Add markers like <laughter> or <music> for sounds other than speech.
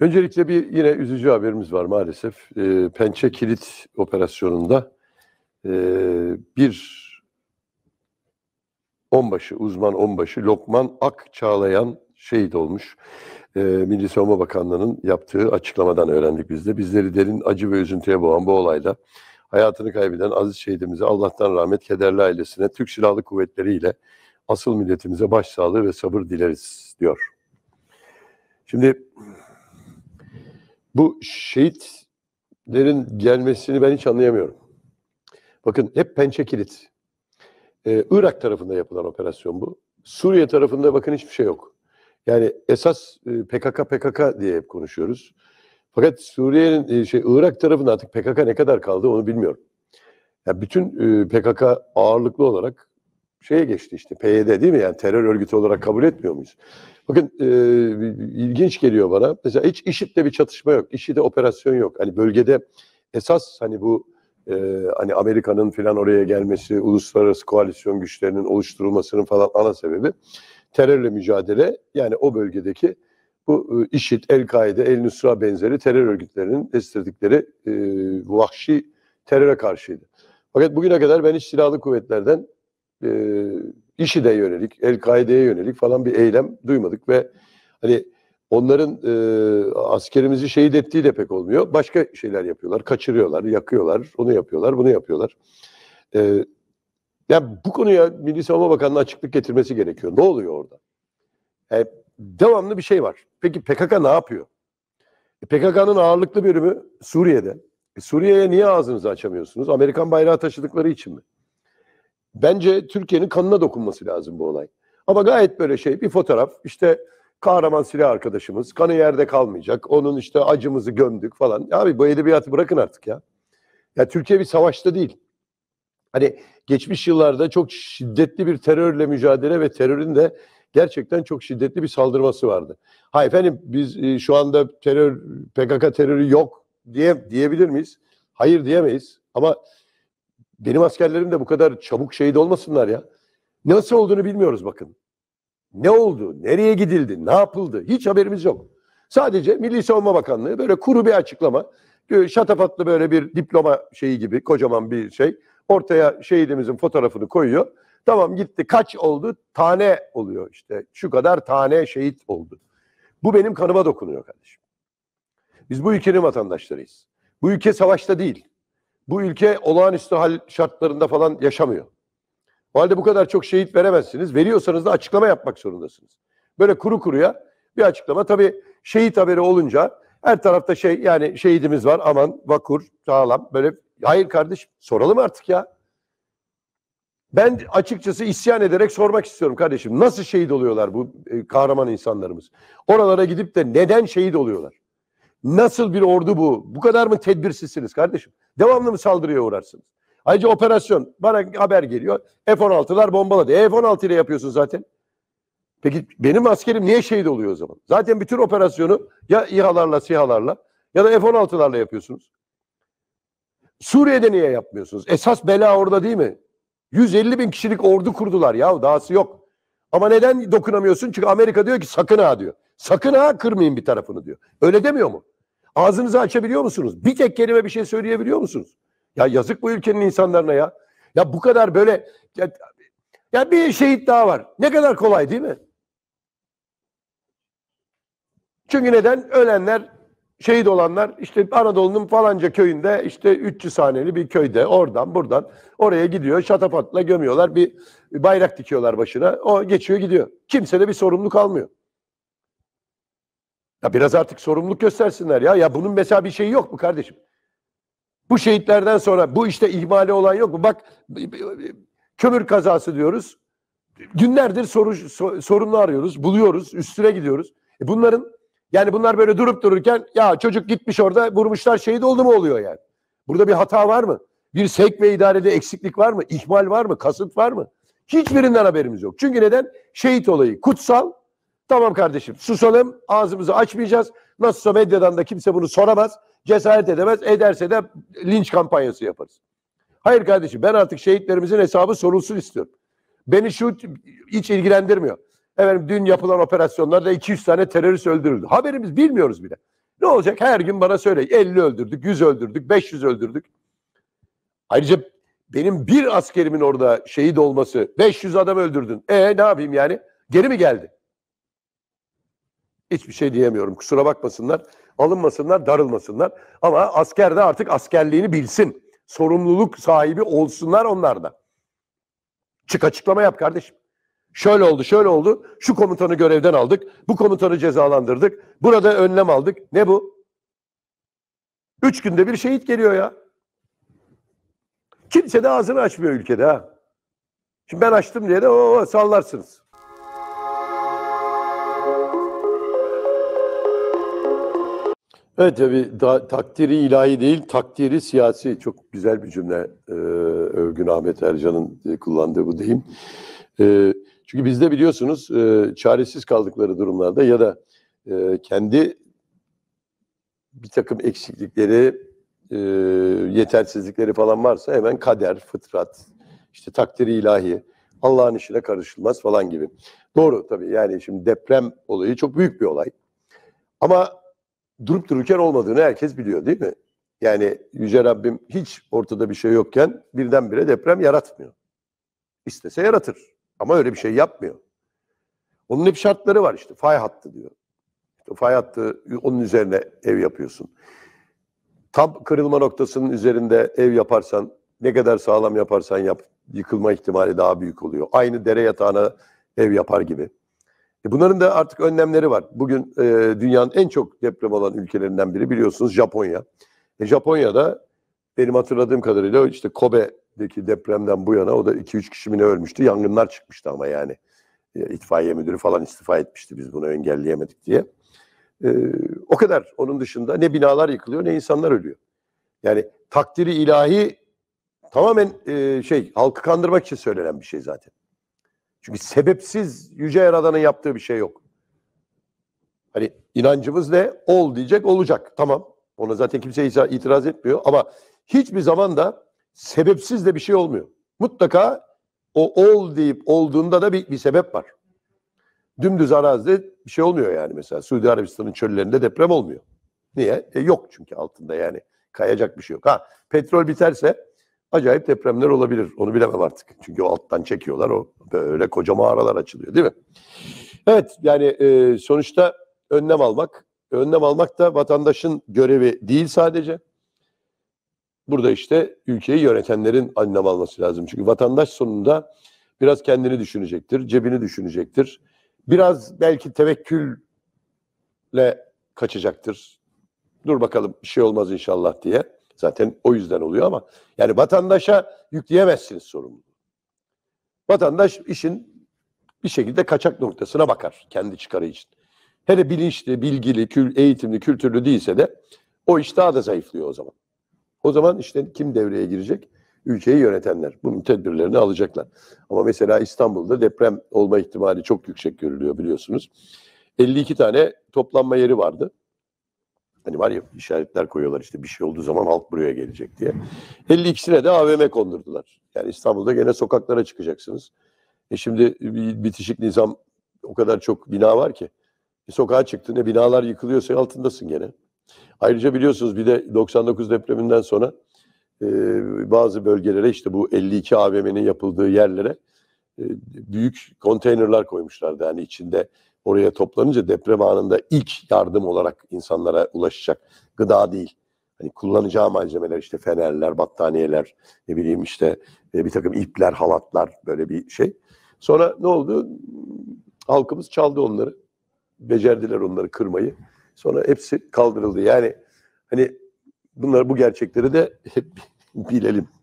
Öncelikle bir yine üzücü haberimiz var maalesef. E, Pençe Kilit operasyonunda e, bir onbaşı, uzman onbaşı Lokman Ak Çağlayan şehit olmuş. E, Milli Savunma Bakanlığı'nın yaptığı açıklamadan öğrendik biz de. Bizleri derin acı ve üzüntüye boğan bu olayda hayatını kaybeden aziz şehidimize Allah'tan rahmet, kederli ailesine, Türk Silahlı Kuvvetleri ile asıl milletimize başsağlığı ve sabır dileriz diyor. Şimdi bu şehitlerin gelmesini ben hiç anlayamıyorum. Bakın hep pençe kilit. Ee, Irak tarafında yapılan operasyon bu. Suriye tarafında bakın hiçbir şey yok. Yani esas e, PKK PKK diye hep konuşuyoruz. Fakat Suriye'nin e, şey Irak tarafında artık PKK ne kadar kaldı onu bilmiyorum. Yani bütün e, PKK ağırlıklı olarak şeye geçti işte PYD değil mi? Yani terör örgütü olarak kabul etmiyor muyuz? Bakın e, ilginç geliyor bana. Mesela hiç IŞİD'le bir çatışma yok. IŞİD'e operasyon yok. Hani bölgede esas hani bu e, hani Amerika'nın filan oraya gelmesi, uluslararası koalisyon güçlerinin oluşturulmasının falan ana sebebi terörle mücadele yani o bölgedeki bu e, IŞİD, El-Kaide, El-Nusra benzeri terör örgütlerinin destirdikleri e, vahşi teröre karşıydı. Fakat bugüne kadar ben hiç silahlı kuvvetlerden e, işi de yönelik, El-Kaide'ye yönelik falan bir eylem duymadık ve hani onların e, askerimizi şehit ettiği de pek olmuyor. Başka şeyler yapıyorlar, kaçırıyorlar, yakıyorlar, onu yapıyorlar, bunu yapıyorlar. E, ee, yani bu konuya Milli Savunma Bakanlığı açıklık getirmesi gerekiyor. Ne oluyor orada? E, devamlı bir şey var. Peki PKK ne yapıyor? E, PKK'nın ağırlıklı bölümü Suriye'de. E, Suriye'ye niye ağzınızı açamıyorsunuz? Amerikan bayrağı taşıdıkları için mi? Bence Türkiye'nin kanına dokunması lazım bu olay. Ama gayet böyle şey bir fotoğraf işte kahraman silah arkadaşımız kanı yerde kalmayacak. Onun işte acımızı gömdük falan. Abi bu edebiyatı bırakın artık ya. Ya Türkiye bir savaşta değil. Hani geçmiş yıllarda çok şiddetli bir terörle mücadele ve terörün de gerçekten çok şiddetli bir saldırması vardı. Ha efendim biz e, şu anda terör PKK terörü yok diye diyebilir miyiz? Hayır diyemeyiz. Ama benim askerlerim de bu kadar çabuk şehit olmasınlar ya. Nasıl olduğunu bilmiyoruz bakın. Ne oldu? Nereye gidildi? Ne yapıldı? Hiç haberimiz yok. Sadece Milli Savunma Bakanlığı böyle kuru bir açıklama. E, şatafatlı böyle bir diploma şeyi gibi kocaman bir şey. Ortaya şehidimizin fotoğrafını koyuyor. Tamam gitti. Kaç oldu? Tane oluyor işte. Şu kadar tane şehit oldu. Bu benim kanıma dokunuyor kardeşim. Biz bu ülkenin vatandaşlarıyız. Bu ülke savaşta değil bu ülke olağanüstü hal şartlarında falan yaşamıyor. O halde bu kadar çok şehit veremezsiniz. Veriyorsanız da açıklama yapmak zorundasınız. Böyle kuru kuruya bir açıklama. Tabii şehit haberi olunca her tarafta şey yani şehidimiz var aman vakur sağlam böyle hayır kardeş soralım artık ya. Ben açıkçası isyan ederek sormak istiyorum kardeşim. Nasıl şehit oluyorlar bu e, kahraman insanlarımız? Oralara gidip de neden şehit oluyorlar? Nasıl bir ordu bu? Bu kadar mı tedbirsizsiniz kardeşim? Devamlı mı saldırıya uğrarsınız? Ayrıca operasyon. Bana haber geliyor. F-16'lar bombaladı. E, F-16 ile yapıyorsun zaten. Peki benim askerim niye şehit oluyor o zaman? Zaten bütün operasyonu ya İHA'larla, SİHA'larla ya da F-16'larla yapıyorsunuz. Suriye'de niye yapmıyorsunuz? Esas bela orada değil mi? 150 bin kişilik ordu kurdular ya dahası yok. Ama neden dokunamıyorsun? Çünkü Amerika diyor ki sakın ha diyor. Sakın ha kırmayın bir tarafını diyor. Öyle demiyor mu? Ağzınızı açabiliyor musunuz? Bir tek kelime bir şey söyleyebiliyor musunuz? Ya yazık bu ülkenin insanlarına ya. Ya bu kadar böyle ya, ya bir şehit daha var. Ne kadar kolay değil mi? Çünkü neden? Ölenler, şehit olanlar işte Anadolu'nun falanca köyünde işte 300 saniyeli bir köyde oradan buradan oraya gidiyor. Şatafatla gömüyorlar. Bir bayrak dikiyorlar başına. O geçiyor gidiyor. Kimse de bir sorumluluk almıyor. Ya biraz artık sorumluluk göstersinler ya. Ya bunun mesela bir şeyi yok mu kardeşim? Bu şehitlerden sonra bu işte ihmali olan yok mu? Bak kömür kazası diyoruz. Günlerdir soru, sorumlu arıyoruz, buluyoruz, üstüne gidiyoruz. E bunların yani bunlar böyle durup dururken ya çocuk gitmiş orada vurmuşlar şehit oldu mu oluyor yani. Burada bir hata var mı? Bir sevk ve idarede eksiklik var mı? İhmal var mı? Kasıt var mı? Hiçbirinden haberimiz yok. Çünkü neden? Şehit olayı kutsal, Tamam kardeşim susalım ağzımızı açmayacağız. Nasılsa medyadan da kimse bunu soramaz. Cesaret edemez. Ederse de linç kampanyası yaparız. Hayır kardeşim ben artık şehitlerimizin hesabı sorulsun istiyorum. Beni şu hiç ilgilendirmiyor. Efendim dün yapılan operasyonlarda 200 tane terörist öldürüldü. Haberimiz bilmiyoruz bile. Ne olacak? Her gün bana söyle. 50 öldürdük, 100 öldürdük, 500 öldürdük. Ayrıca benim bir askerimin orada şehit olması, 500 adam öldürdün. E ne yapayım yani? Geri mi geldi? Hiçbir şey diyemiyorum. Kusura bakmasınlar. Alınmasınlar, darılmasınlar. Ama asker de artık askerliğini bilsin. Sorumluluk sahibi olsunlar onlar da. Çık açıklama yap kardeşim. Şöyle oldu, şöyle oldu. Şu komutanı görevden aldık. Bu komutanı cezalandırdık. Burada önlem aldık. Ne bu? Üç günde bir şehit geliyor ya. Kimse de ağzını açmıyor ülkede ha. Şimdi ben açtım diye de o sallarsınız. Evet tabii da, takdiri ilahi değil, takdiri siyasi. Çok güzel bir cümle e, Övgün Ahmet Ercan'ın e, kullandığı bu deyim. E, çünkü bizde biliyorsunuz e, çaresiz kaldıkları durumlarda ya da e, kendi bir takım eksiklikleri, e, yetersizlikleri falan varsa hemen kader, fıtrat, işte takdiri ilahi, Allah'ın işine karışılmaz falan gibi. Doğru tabii yani şimdi deprem olayı çok büyük bir olay. Ama durup dururken olmadığını herkes biliyor değil mi? Yani Yüce Rabbim hiç ortada bir şey yokken birdenbire deprem yaratmıyor. İstese yaratır ama öyle bir şey yapmıyor. Onun hep şartları var işte. Fay hattı diyor. İşte fay hattı onun üzerine ev yapıyorsun. Tam kırılma noktasının üzerinde ev yaparsan ne kadar sağlam yaparsan yap yıkılma ihtimali daha büyük oluyor. Aynı dere yatağına ev yapar gibi. E, bunların da artık önlemleri var. Bugün e, dünyanın en çok deprem olan ülkelerinden biri biliyorsunuz Japonya. E, Japonya'da benim hatırladığım kadarıyla işte Kobe'deki depremden bu yana o da 2-3 kişi mi ne ölmüştü. Yangınlar çıkmıştı ama yani. E, itfaiye müdürü falan istifa etmişti biz bunu engelleyemedik diye. E, o kadar. Onun dışında ne binalar yıkılıyor ne insanlar ölüyor. Yani takdiri ilahi tamamen e, şey halkı kandırmak için söylenen bir şey zaten. Çünkü sebepsiz Yüce Yaradan'ın yaptığı bir şey yok. Hani inancımız ne? Ol diyecek olacak. Tamam. Ona zaten kimse itiraz etmiyor ama hiçbir zaman da sebepsiz de bir şey olmuyor. Mutlaka o ol deyip olduğunda da bir, bir sebep var. Dümdüz arazide bir şey olmuyor yani mesela. Suudi Arabistan'ın çöllerinde deprem olmuyor. Niye? E yok çünkü altında yani. Kayacak bir şey yok. Ha petrol biterse acayip depremler olabilir. Onu bilemem artık. Çünkü o alttan çekiyorlar. O böyle koca mağaralar açılıyor değil mi? Evet yani e, sonuçta önlem almak. Önlem almak da vatandaşın görevi değil sadece. Burada işte ülkeyi yönetenlerin önlem alması lazım. Çünkü vatandaş sonunda biraz kendini düşünecektir, cebini düşünecektir. Biraz belki tevekkülle kaçacaktır. Dur bakalım bir şey olmaz inşallah diye. Zaten o yüzden oluyor ama yani vatandaşa yükleyemezsiniz sorumluluğu. Vatandaş işin bir şekilde kaçak noktasına bakar kendi çıkarı için. Hele bilinçli, bilgili, kül, eğitimli, kültürlü değilse de o iş daha da zayıflıyor o zaman. O zaman işte kim devreye girecek? Ülkeyi yönetenler. Bunun tedbirlerini alacaklar. Ama mesela İstanbul'da deprem olma ihtimali çok yüksek görülüyor biliyorsunuz. 52 tane toplanma yeri vardı. Hani var ya işaretler koyuyorlar işte bir şey olduğu zaman halk buraya gelecek diye. 52'sine de AVM kondurdular. Yani İstanbul'da gene sokaklara çıkacaksınız. E şimdi bir bitişik nizam o kadar çok bina var ki. E sokağa çıktın e binalar yıkılıyorsa altındasın gene. Ayrıca biliyorsunuz bir de 99 depreminden sonra e, bazı bölgelere işte bu 52 AVM'nin yapıldığı yerlere e, büyük konteynerlar koymuşlardı. Yani içinde oraya toplanınca deprem anında ilk yardım olarak insanlara ulaşacak. Gıda değil. Hani kullanacağı malzemeler işte fenerler, battaniyeler, ne bileyim işte e, bir takım ipler, halatlar böyle bir şey. Sonra ne oldu? Halkımız çaldı onları. Becerdiler onları kırmayı. Sonra hepsi kaldırıldı. Yani hani bunları bu gerçekleri de hep <laughs> bilelim.